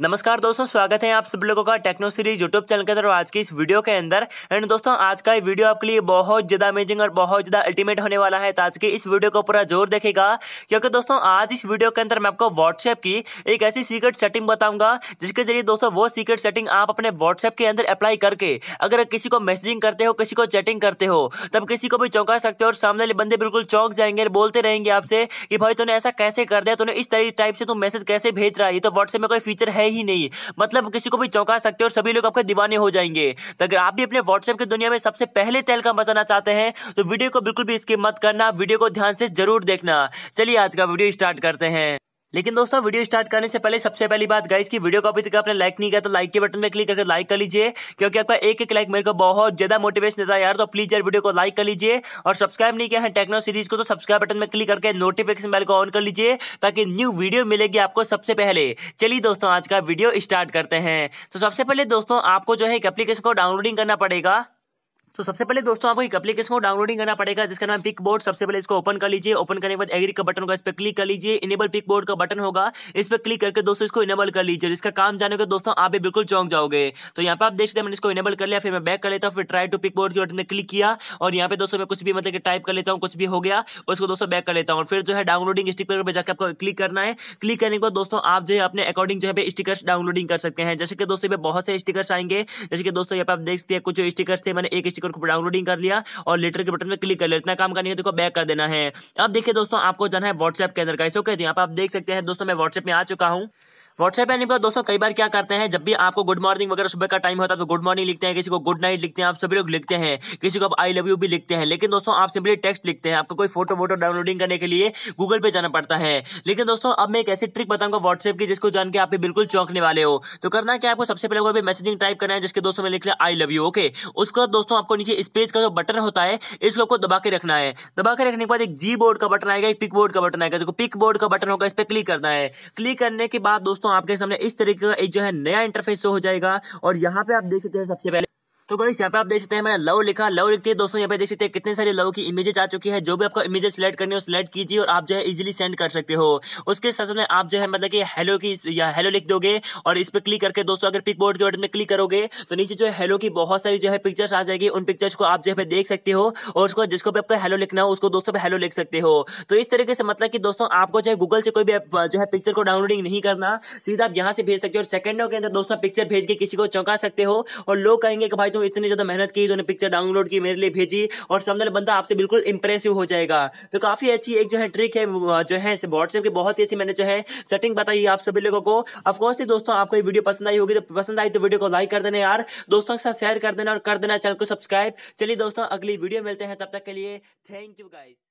नमस्कार दोस्तों स्वागत है आप सब लोगों का टेक्नो सीरीज यूट्यूब चैनल के अंदर आज की इस वीडियो के अंदर एंड दोस्तों आज का ये वीडियो आपके लिए बहुत ज़्यादा अमेजिंग और बहुत ज़्यादा अल्टीमेट होने वाला है तो आज के इस वीडियो को पूरा जोर देखेगा क्योंकि दोस्तों आज इस वीडियो के अंदर मैं आपको व्हाट्सएप की एक ऐसी सीक्रेट सेटिंग बताऊंगा जिसके जरिए दोस्तों वो सीक्रेट सेटिंग आप अपने व्हाट्सएप के अंदर अप्लाई करके अगर किसी को मैसेजिंग करते हो किसी को चैटिंग करते हो तब किसी को भी चौंका सकते हो और सामने वाले बंदे बिल्कुल चौंक जाएंगे बोलते रहेंगे आपसे कि भाई तूने ऐसा कैसे कर दिया तूने इस तरीके टाइप से तुम मैसेज कैसे भेज रहा है तो व्हाट्सएप में कोई फीचर है है ही नहीं मतलब किसी को भी चौंका सकते हो और सभी लोग आपके दीवाने हो जाएंगे तो अगर आप भी अपने व्हाट्सएप की दुनिया में सबसे पहले तहलका मचाना चाहते हैं तो वीडियो को बिल्कुल भी स्किप मत करना वीडियो को ध्यान से जरूर देखना चलिए आज का वीडियो स्टार्ट करते हैं लेकिन दोस्तों वीडियो स्टार्ट करने से पहले सबसे पहली बात गाइस की वीडियो को अभी तक आपने लाइक नहीं किया तो लाइक के बटन में क्लिक करके लाइक कर लीजिए क्योंकि आपका एक एक लाइक मेरे को बहुत ज्यादा मोटिवेशन देता है यार तो प्लीज यार वीडियो को लाइक कर लीजिए और सब्सक्राइब नहीं किया है टेक्नो सीरीज को तो सब्सक्राइब बटन में क्लिक करके नोटिफिकेशन बेल को ऑन कर लीजिए ताकि न्यू वीडियो मिलेगी आपको सबसे पहले चलिए दोस्तों आज का वीडियो स्टार्ट करते हैं तो सबसे पहले दोस्तों आपको जो है एक एप्लीकेशन को डाउनलोडिंग करना पड़ेगा तो सबसे पहले दोस्तों आपको एक एप्लीकेशन को डाउनलोडिंग करना पड़ेगा जिसका नाम पिक बोर्ड सबसे पहले इसको ओपन कर लीजिए ओपन करने के बाद एग्री का बटन होगा इस पर क्लिक कर लीजिए इनेबल पिक बोर्ड का बटन होगा इस पर क्लिक करके दोस्तों इसको इनेबल कर लीजिए इसका काम जाने के दोस्तों आप भी बिल्कुल चौंक जाओगे तो यहाँ पे आप देख सकते हैं मैंने इसको इनेबल कर लिया फिर मैं बैक कर लेता हूँ फिर ट्राई टू पिक बोर्ड के बटन में क्लिक किया और यहाँ पे दोस्तों मैं कुछ भी मतलब कि टाइप कर लेता हूँ कुछ भी हो गया उसको दोस्तों बैक कर लेता हूँ फिर जो है डाउनलोडिंग स्टिकर पर जाकर आपको क्लिक करना है क्लिक करने के बाद दोस्तों आप जो है अपने अकॉर्डिंग जो है स्टिकर्स डाउनलोडिंग कर सकते हैं जैसे कि दोस्तों बहुत से स्टिकर्स आएंगे जैसे कि दोस्तों यहाँ पर आप देख सकते हैं कुछ स्टिकर्स थे मैंने एक स्टिकर रिकॉर्ड को डाउनलोडिंग कर लिया और लेटर के बटन पर क्लिक कर लिया इतना काम करने का देखो बैक कर देना है अब देखिए दोस्तों आपको जाना है व्हाट्सएप के अंदर कैसे ओके तो यहाँ पर आप देख सकते हैं दोस्तों मैं व्हाट्सएप में आ चुका हूँ व्हाट्सएप एनिम का दोस्तों कई बार क्या करते हैं जब भी आपको गुड मॉर्निंग वगैरह सुबह का टाइम होता है तो गुड मॉर्निंग लिखते हैं किसी को गुड नाइट लिखते हैं आप सभी लोग लिखते हैं किसी को आप आई लव यू भी लिखते हैं लेकिन दोस्तों आप सिंपली टेक्स्ट लिखते हैं आपको कोई फोटो वोटो डाउनलोडिंग करने के लिए गूगल पे जाना पड़ता है लेकिन दोस्तों अब मैं एक ऐसी ट्रिक बताऊंगा व्हाट्सएप की जिसको जान के आप बिल्कुल चौंकने वाले हो तो करना क्या आपको सबसे पहले कोई मैसेजिंग टाइप करना है जिसके दोस्तों में लिख लिया आई लव यू ओके उसके बाद दोस्तों आपको नीचे स्पेस का जो बटन होता है इसको आपको दबा के रखना है दबा के रखने के बाद एक जी बोर्ड का बटन आएगा एक पिक बोर्ड का बटन आएगा देखो पिक बोर्ड का बटन होगा इस पर क्लिक करना है क्लिक करने के बाद दोस्तों दोस्तों आपके सामने इस तरीके का एक जो है नया इंटरफेस हो जाएगा और यहाँ पे आप देख सकते हैं सबसे पहले तो गाइस यहाँ पे आप देख सकते हैं मैंने लव लिखा लव लिखती है दोस्तों यहाँ पे देख सकते हैं कितने सारे लव की इमेजेस आ चुकी है जो भी आपको इमेजेस सेलेक्ट करनी हो सिलेक्ट कीजिए और आप जो है इजीली सेंड कर सकते हो उसके साथ में आप जो है मतलब कि हेलो की या हेलो लिख दोगे और इस पर क्लिक करके दोस्तों अगर पिक बोर्ड के बटन में क्लिक करोगे तो नीचे जो है हेलो की बहुत सारी जो है पिक्चर्स आ जाएगी उन पिक्चर्स को आप जो है देख सकते हो और उसको जिसको भी आपका हेलो लिखना हो उसको दोस्तों पे हेलो लिख सकते हो तो इस तरीके से मतलब कि दोस्तों आपको जो है गूगल से कोई भी जो है पिक्चर को डाउनलोडिंग नहीं करना सीधा आप यहाँ से भेज सकते हो और सेकंडों के अंदर दोस्तों पिक्चर भेज के किसी को चौंका सकते हो और लोग कहेंगे कि भाई जो इतनी ज़्यादा मेहनत की जो पिक्चर डाउनलोड की मेरे लिए भेजी और सामने वाला बंदा आपसे बिल्कुल इंप्रेसिव हो जाएगा तो काफ़ी अच्छी एक जो है ट्रिक है जो है व्हाट्सएप की बहुत ही अच्छी मैंने जो है सेटिंग बताई आप सभी लोगों को अफकोर्स दोस्तों आपको वीडियो पसंद आई होगी तो पसंद आई तो वीडियो को लाइक कर देना यार दोस्तों के साथ शेयर कर देना और कर देना चैनल को सब्सक्राइब चलिए दोस्तों अगली वीडियो मिलते हैं तब तक के लिए थैंक यू गाइस